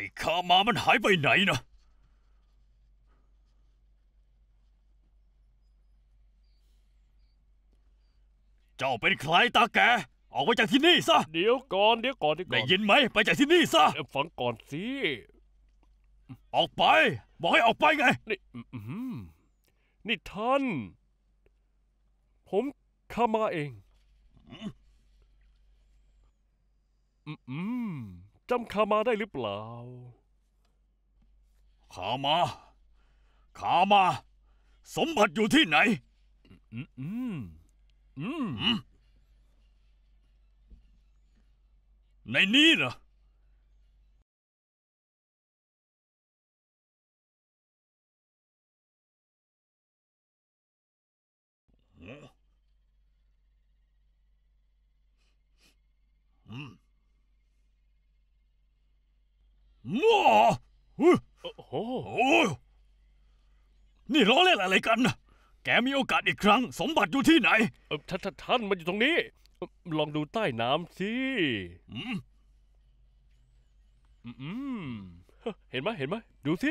ไอ้ข้ามามันหายไปไหนนะ เจ้าเป็นใครตาแก ออกไปจากที่นี่ซะ เดี๋ยวก่อนเดี๋ยวก่อนเดี๋ยวก่ได้ยินไหม ไปจากที่นี่ซะ ฟังก่อนสิ ออกไป บอกให้ออกไปไง นี่นี่ท่าน ผมข้ามาเอง อืมจำคามาได้หรือเปล่า ขามา ขามา สมบัติอยู่ที่ไหนอืมอืมอืมในนี้เหรอนี่ล้อเล่นอะไรกันนะแกมีโอกาสอีกครั้ง สมบัติอยู่ที่ไหน ท่านท่านท่านมันอยู่ตรงนี้ ลองดูใต้น้ำสิอืมอืมเห็นไหมเห็นไหม ดูสิ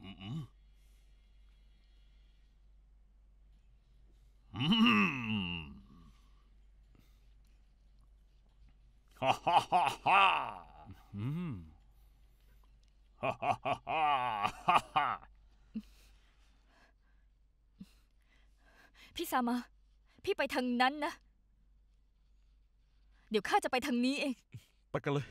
อืมอืมฮ่าฮ่าฮ่าฮ่าอืมพี่สามา พี่ไปทางนั้นนะ เดี๋ยวข้าจะไปทางนี้เอง ไปกันเลย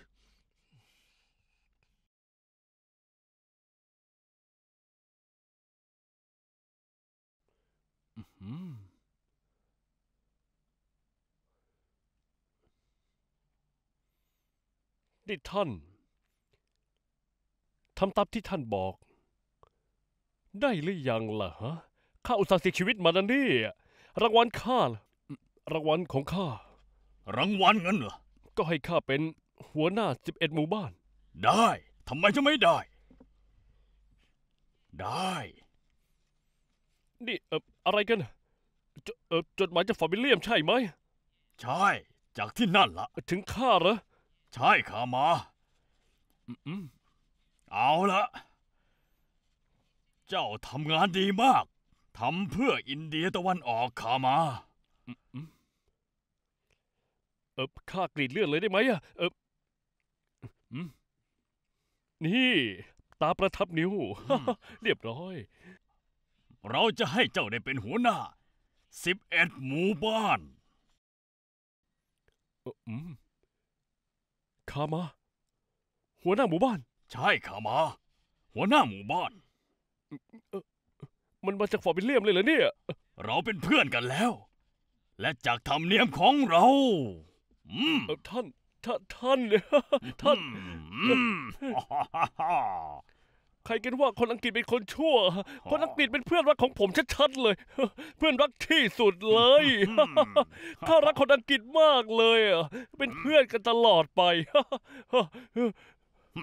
นี่ท่านทำตามที่ท่านบอก ได้หรือยังล่ะฮะข้าอุตส่าห์เสียชีวิตมาแล้วนี่รางวัลข้ารางวัลของข้ารางวัลงั้นเหรอก็ให้ข้าเป็นหัวหน้าสิบเอ็ดหมู่บ้าน ได้ทำไมจะไม่ได้ ได้นี่เอ่ออะไรกันจเออจดหมายจากฟาบิเลียมใช่ไหมใช่ จากที่นั่นล่ะ ถึงข้าเหรอ ใช่ข้ามาอืมเอาละ เจ้าทำงานดีมาก ทำเพื่ออินเดียตะวันออกขามาเออข้ากรีดเลือดเลยได้ไหมอะเออนี่ ตาประทับนิ้ว เรียบร้อย เราจะให้เจ้าได้เป็นหัวหน้า สิบเอ็ดหมู่บ้านขามา หัวหน้าหมู่บ้านใช่ข้ามาหัวหน้าหมู่บ้านมันมาจากฟอร์บิเลียมเลยเหรอเนี่ยเราเป็นเพื่อนกันแล้ว และจากธรรมเนียมของเราท่านท่านท่านท่านใครกันว่าคนอังกฤษเป็นคนชั่ว คนอังกฤษเป็นเพื่อนรักของผมชัดๆเลย เพื่อนรักที่สุดเลยข้ารักคนอังกฤษมากเลยเป็นเพื่อนกันตลอดไปพร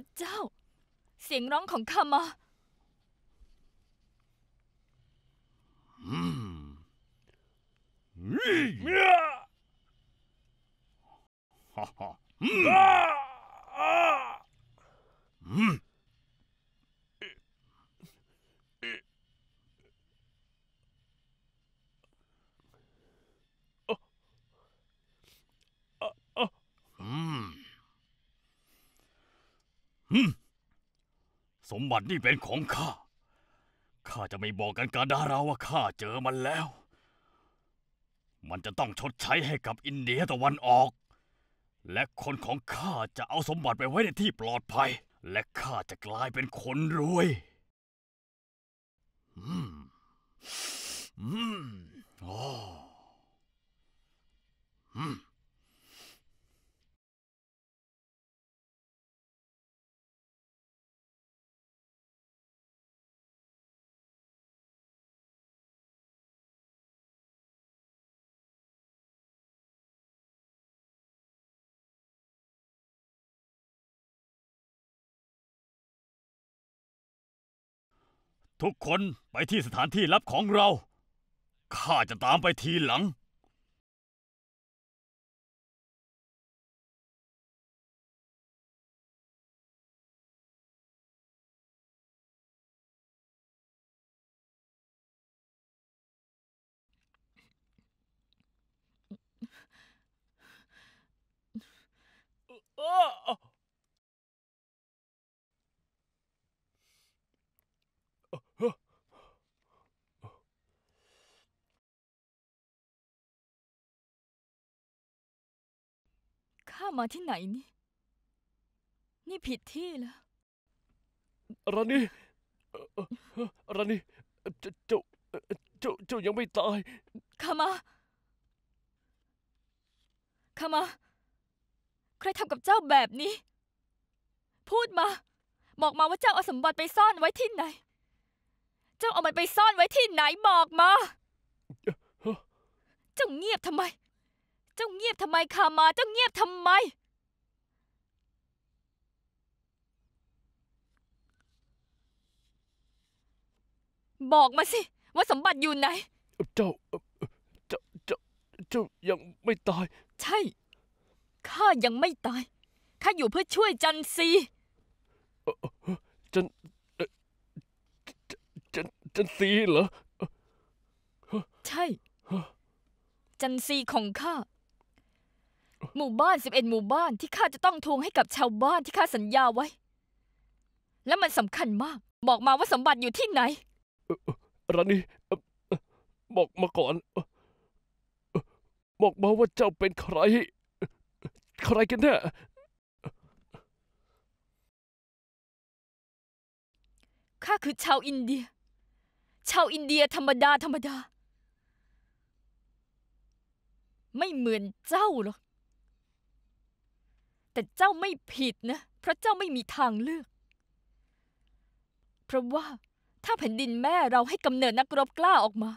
ะเจ้า เสียงร้องของคามาฮ่าฮ่าืมมสมบัตินี่เป็นของข้า ข้าจะไม่บอกกันกาดาราว่าข้าเจอมันแล้ว มันจะต้องชดใช้ให้กับอินเดียตะวันออก และคนของข้าจะเอาสมบัติไปไว้ในที่ปลอดภัย และข้าจะกลายเป็นคนรวย อืม อืมอ๋ออืมทุกคนไปที่สถานที่ลับของเรา ข้าจะตามไปทีหลัง Oh! ข้ามาที่ไหนนี่ นี่ผิดที่แล้วรานีรานีเจ้าเจ้าเจ้ายังไม่ตายข้ามาข้ามา ใครทำกับเจ้าแบบนี้ พูดมา บอกมาว่าเจ้าเอาสมบัติไปซ่อนไว้ที่ไหน เจ้าเอามันไปซ่อนไว้ที่ไหนบอกมาเจ้าเงียบทำไมเจ้าเงียบทำไมคามาเจ้าเงียบทำไม บอกมาสิว่าสมบัติอยู่ไหน เจ้าเจ้าเจ้า เจ้า ยังไม่ตาย ใช่ ข้ายังไม่ตาย ข้าอยู่เพื่อช่วยจันซี จันจันจันซีเหรอ ใช่ จันซีของข้าหมู่บ้านสิบเอ็ดหมู่บ้านที่ข้าจะต้องทวงให้กับชาวบ้านที่ข้าสัญญาไว้ และมันสำคัญมาก บอกมาว่าสมบัติอยู่ที่ไหนรันนี่บอกมาก่อนบอกมาว่าเจ้าเป็นใครใครกันแน่ข้าคือชาวอินเดีย ชาวอินเดีย ธรรมดา ธรรมดา ไม่เหมือนเจ้าหรอกแต่เจ้าไม่ผิดนะเพราะเจ้าไม่มีทางเลือก เพราะว่าถ้าแผ่นดินแม่เราให้กำเนิดนักรบกล้าออกมา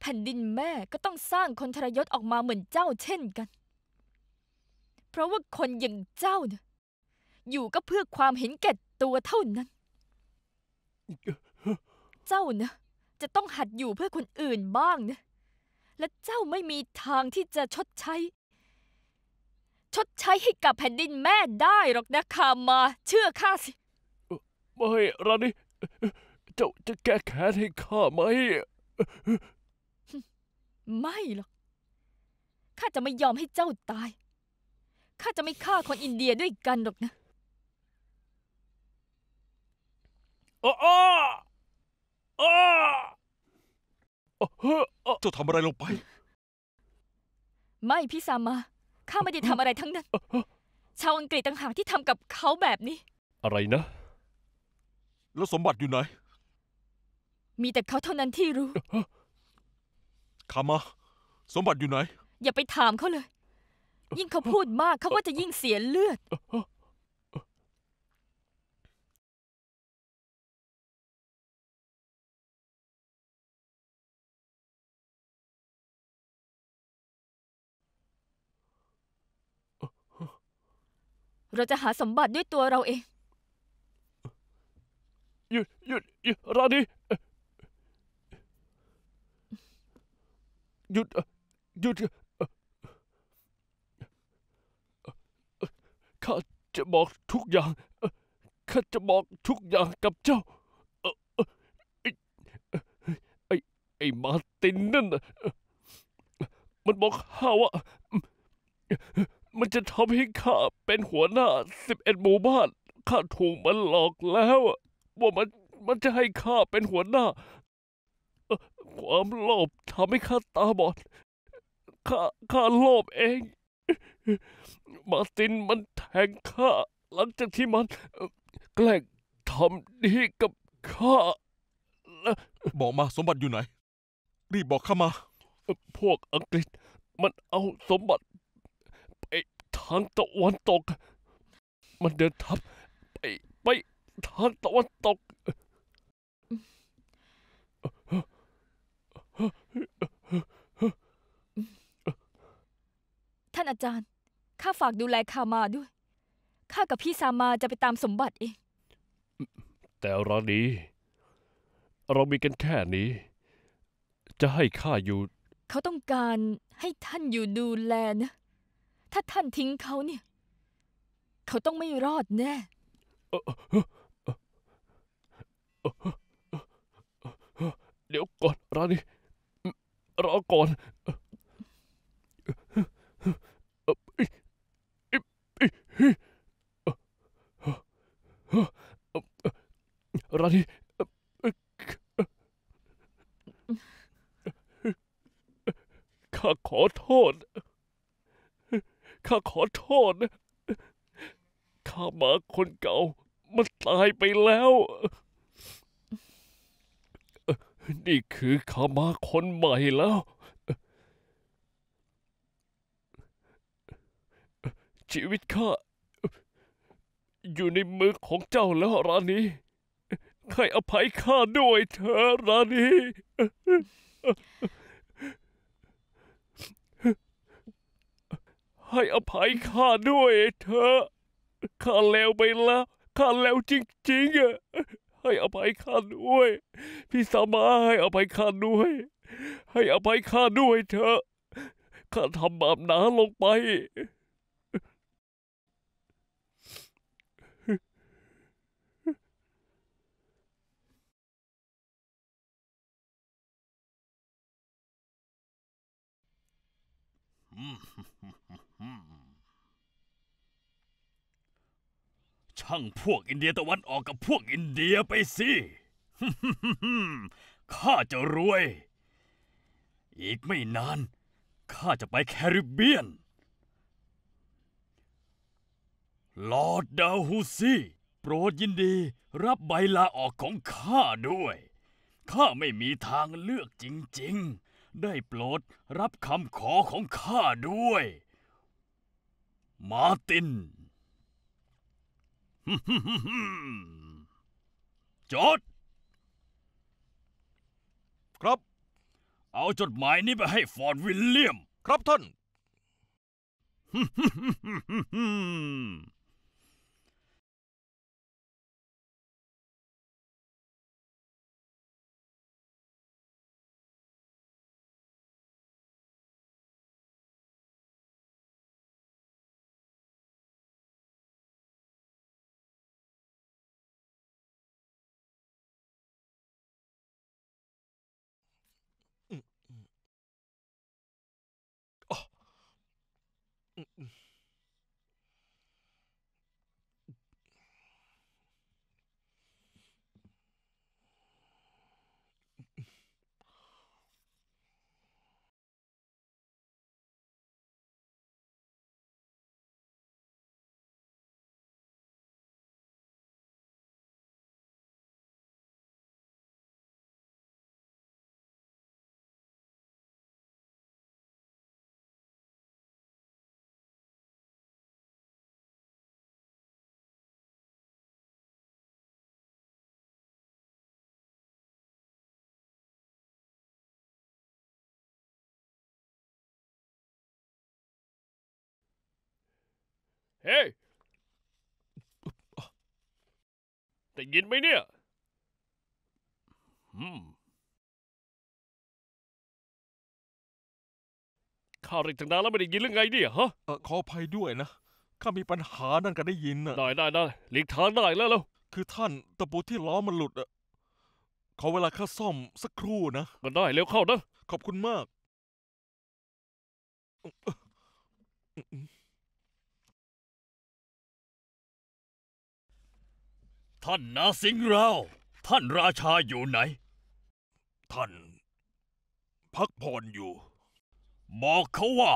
แผ่นดินแม่ก็ต้องสร้างคนทรยศออกมาเหมือนเจ้าเช่นกัน เพราะว่าคนอย่างเจ้าเนี่ยอยู่ก็เพื่อความเห็นแก่ตัวเท่านั้น เจ้านะจะต้องหัดอยู่เพื่อคนอื่นบ้างนะ และเจ้าไม่มีทางที่จะชดใช้ชดใช้ให้กับแผ่นดินแม่ได้หรอกนะคามา เชื่อข้าสิ ไม่รานีเจ้าจะแก้แค้นให้ข้าไหมไม่หรอก ข้าจะไม่ยอมให้เจ้าตาย ข้าจะไม่ฆ่าคนอินเดียด้วยกันหรอกนะอ้อ้อ้เจ้าทำอะไรลงไป ไม่พี่สามาข้าไม่ได้ทำอะไรทั้งนั้น ชาวอังกฤษต่างหากที่ทำกับเขาแบบนี้ อะไรนะ แล้วสมบัติอยู่ไหน มีแต่เขาเท่านั้นที่รู้คามา สมบัติอยู่ไหน อย่าไปถามเขาเลย ยิ่งเขาพูดมาก เขาก็จะยิ่งเสียเลือดเราจะหาสมบัติด้วยตัวเราเอง หยุด หยุดหยุดราดีหยุด หยุด ข้าจะบอกทุกอย่าง ข้าจะบอกทุกอย่างกับเจ้า ไอ้ ไอ้มาตินนั่นมันบอกข้าว่ามันจะทำให้ข้าเป็นหัวหน้าสิบเอ็ดหมู่บ้าน ข้าถูกมันหลอกแล้วว่ามัน มันจะให้ข้าเป็นหัวหน้าความโลภทำให้ข้าตาบอด ข้าข้าโลภเอง มาตินมันแทงข้าหลังจากที่มันแกล้งทำดีกับข้าบอกมาสมบัติอยู่ไหน รีบบอกข้ามา พวกอังกฤษ มันเอาสมบัติทางตะวันตก มันเดินทับไปไปทางตะวันตก ท่านอาจารย์ ข้าฝากดูแลคามาด้วย ข้ากับพี่ซามาจะไปตามสมบัติเอง แต่ร้านนี้เรามีกันแค่นี้ จะให้ข้าอยู่เขาต้องการให้ท่านอยู่ดูแลนะถ้าท่านทิ้งเขาเนี่ย เขาต้องไม่รอดแน่เดี๋ยวก่อนรานีรอก่อน รานีข้าขอโทษข้าขอโทษนะข้ามาคนเก่า มันตายไปแล้ว นี่คือข้ามาคนใหม่แล้ว ชีวิตข้า อยู่ในมือของเจ้าแล้วรานีใครอภัยข้าด้วยเถอรานีให้อภัยข้าด้วยเถอะข้าแล้วไปแล้วข้าแล้วจริงๆอะให้อภัยข้าด้วย พี่สามาให้อภัยข้าด้วย ให้อภัยข้าด้วยเถอะข้าทำบาปหนาลงไป อืมช่างพวกอินเดียตะวันออกกับพวกอินเดียไปสิข้าจะรวย อีกไม่นาน ข้าจะไปแคริบเบียน ลอร์ดดาฮูซีโปรดยินดีรับใบลาออกของข้าด้วย ข้าไม่มีทางเลือกจริงๆ ได้โปรดรับคำขอของข้าด้วย มาตินจด ครับ เอาจดหมายนี้ไปให้ฟอนวิลเลียมครับท่านเฮ้ยไ่้ยินไหมเนี่ยอืมข้าเรียกทางนานแล้วไม่ได้ยินเรื่องไงเนี่ยฮะ เออขออภัยด้วยนะ ข้ามีปัญหานั่นกันได้ยินน่ะได้ได้ได้หลีกทางได้แล้วแล้ว คือท่านตะปูที่ล้อมันหลุดอะขอเวลาข้าซ่อมสักครู่นะ ก็ได้เร็วเข้านะ ขอบคุณมากท่านนาสิงเราท่านราชาอยู่ไหน ท่าน พักผ่อนอยู่ บอกเขาว่า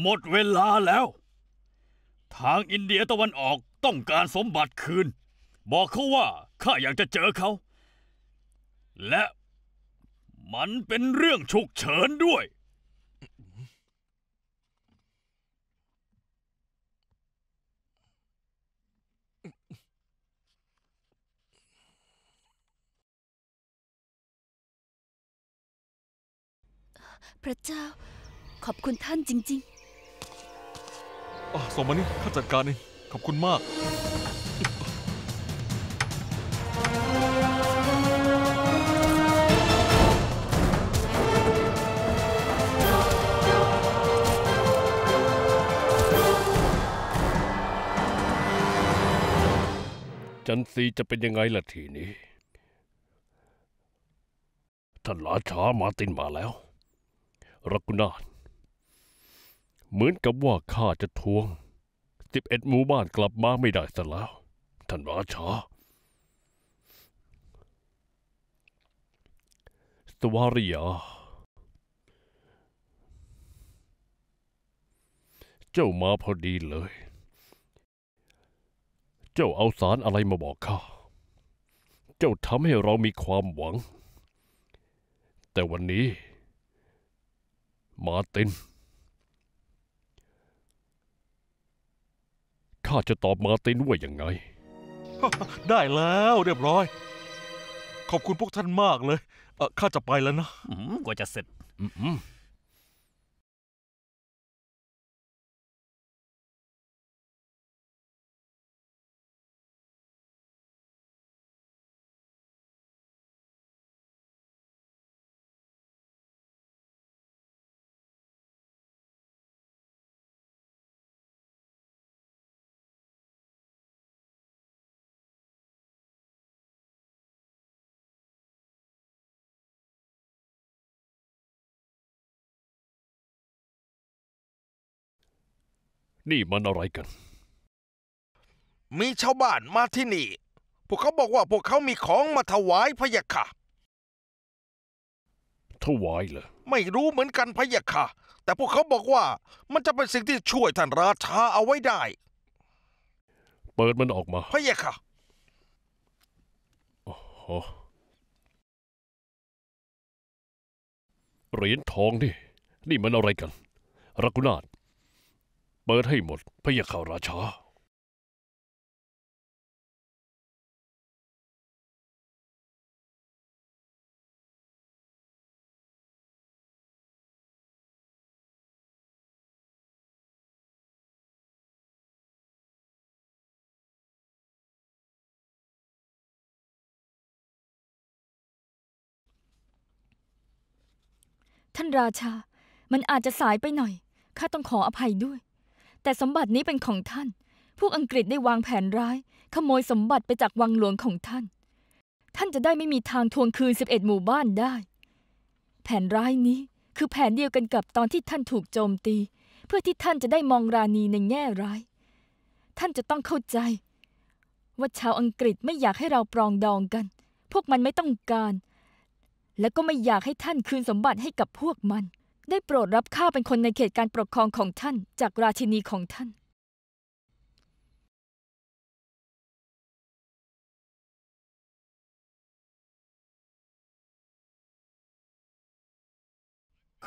หมดเวลาแล้ว ทางอินเดียตะวันออกต้องการสมบัติคืน บอกเขาว่าข้าอยากจะเจอเขา และมันเป็นเรื่องฉุกเฉินด้วยพระเจ้า ขอบคุณท่านจริงๆส่งมานี่ข้าจัดการเองขอบคุณมาก จันทรีจะเป็นยังไงล่ะทีนี้ ท่านหลาช้ามารตินมาแล้วรักุนานเหมือนกับว่าข้าจะทวง สิบเอ็ดหมู่บ้านกลับมาไม่ได้ซะแล้ว ท่านราชาสวาริยา เจ้ามาพอดีเลย เจ้าเอาสารอะไรมาบอกข้า เจ้าทำให้เรามีความหวัง แต่วันนี้มาติน ข้าจะตอบมาตินว่าอย่างไง ได้แล้วเรียบร้อย ขอบคุณพวกท่านมากเลยข้าจะไปแล้วนะ กว่าจะเสร็จนี่มันอะไรกัน มีชาวบ้านมาที่นี่ พวกเขาบอกว่าพวกเขามีของมาถวายพะยาค่ะ ถวายเหรอ ไม่รู้เหมือนกันพะยาค่ะ แต่พวกเขาบอกว่ามันจะเป็นสิ่งที่ช่วยท่านราชาเอาไว้ได้ เปิดมันออกมาพะยาค่ะอเหรียญทองนี่ นี่มันอะไรกันรักุนาดเปิดให้หมด พระยาข่าราชาท่านราชา มันอาจจะสายไปหน่อย ข้าต้องขออภัยด้วยแต่สมบัตินี้เป็นของท่าน พวกอังกฤษได้วางแผนร้าย ขโมยสมบัติไปจากวังหลวงของท่าน ท่านจะได้ไม่มีทางทวงคืน11หมู่บ้านได้ แผนร้ายนี้ คือแผนเดียวกันกับตอนที่ท่านถูกโจมตี เพื่อที่ท่านจะได้มองราณีในแง่ร้าย ท่านจะต้องเข้าใจว่าชาวอังกฤษไม่อยากให้เราปรองดองกัน พวกมันไม่ต้องการ และก็ไม่อยากให้ท่านคืนสมบัติให้กับพวกมันได้โปรดรับข้าเป็นคนในเขตการปกครองของท่านจากราชินีของท่าน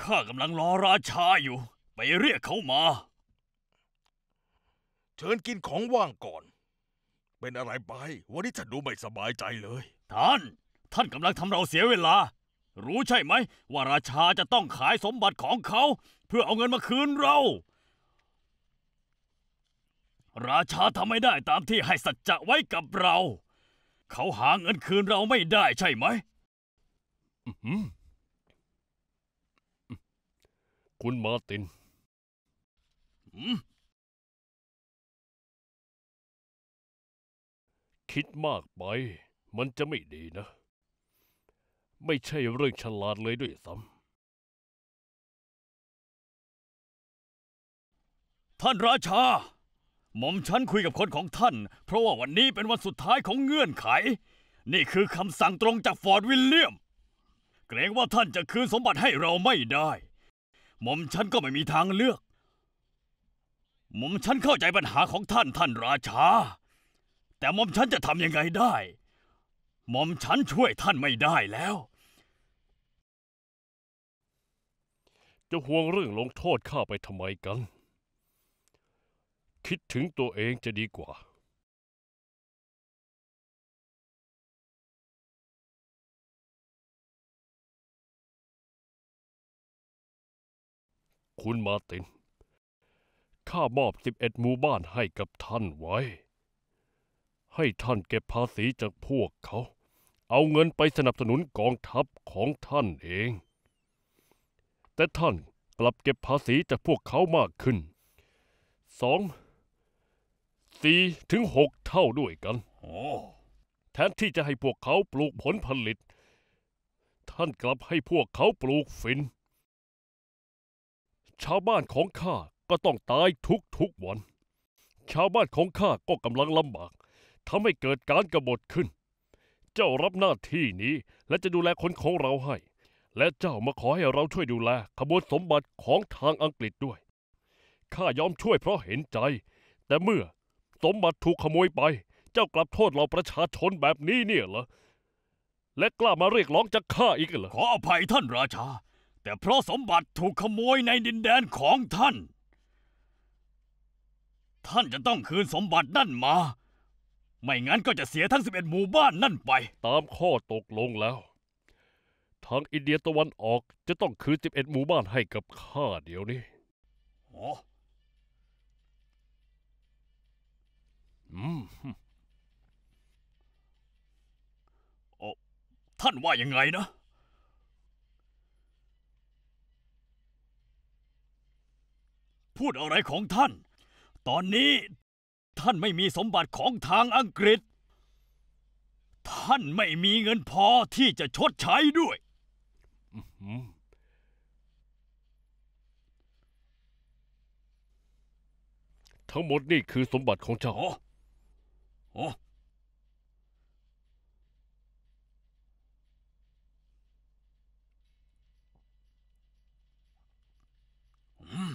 ข้ากำลังรอราชาอยู่ ไปเรียกเขามา เชิญกินของว่างก่อน เป็นอะไรไป วันนี้ฉันดูไม่สบายใจเลย ท่าน ท่านกำลังทำเราเสียเวลารู้ใช่ไหม ว่าราชาจะต้องขายสมบัติของเขา เพื่อเอาเงินมาคืนเรา ราชาทำไม่ได้ตามที่ให้สัจจะไว้กับเรา เขาหาเงินคืนเราไม่ได้ใช่ไหม คุณมาติน คิดมากไปมันจะไม่ดีนะไม่ใช่เรื่องฉลาดเลยด้วยซ้ำท่านราชา หม่อมฉันคุยกับคนของท่าน เพราะว่าวันนี้เป็นวันสุดท้ายของเงื่อนไข นี่คือคำสั่งตรงจากฟอร์ดวิลเลียม เกรงว่าท่านจะคืนสมบัติให้เราไม่ได้ หม่อมฉันก็ไม่มีทางเลือก หม่อมฉันเข้าใจปัญหาของท่านท่านราชา แต่หม่อมฉันจะทำยังไงได้ หม่อมฉันช่วยท่านไม่ได้แล้วจะห่วงเรื่องลงโทษข้าไปทำไมกัน คิดถึงตัวเองจะดีกว่า คุณมาติน ข้ามอบสิบเอ็ดหมู่บ้านให้กับท่านไว้ ให้ท่านเก็บภาษีจากพวกเขา เอาเงินไปสนับสนุนกองทัพของท่านเองแต่ท่านกลับเก็บภาษีจากพวกเขามากขึ้นสองสี่ถึงหกเท่าด้วยกันแทนที่จะให้พวกเขาปลูกผลผลิต ท่านกลับให้พวกเขาปลูกฝิ่นชาวบ้านของข้าก็ต้องตายทุกทุกวัน ชาวบ้านของข้าก็กำลังลำบากทำให้เกิดการกรบฏขึ้น เจ้ารับหน้าที่นี้และจะดูแลคนของเราให้และเจ้ามาขอให้เราช่วยดูแลขบวนสมบัติของทางอังกฤษด้วย ข้ายอมช่วยเพราะเห็นใจ แต่เมื่อสมบัติถูกขโมยไป เจ้ากลับโทษเราประชาชนแบบนี้เนี่ยเหรอ และกล้ามาเรียกร้องจากข้าอีกเหรอ ขออภัยท่านราชา แต่เพราะสมบัติถูกขโมยในดินแดนของท่าน ท่านจะต้องคืนสมบัตินั่นมา ไม่งั้นก็จะเสียทั้ง11 หมู่บ้านนั่นไป ตามข้อตกลงแล้วทางอินเดียตะวันออกจะต้องคืน11 หมู่บ้านให้กับข้าเดี๋ยวนี้โออืมอ้ท่านว่ายังไงนะ พูดอะไรของท่าน ตอนนี้ ท่านไม่มีสมบัติของทางอังกฤษ ท่านไม่มีเงินพอที่จะชดใช้ด้วยทั้งหมดนี่คือสมบัติของเจ้าอ๋ออืม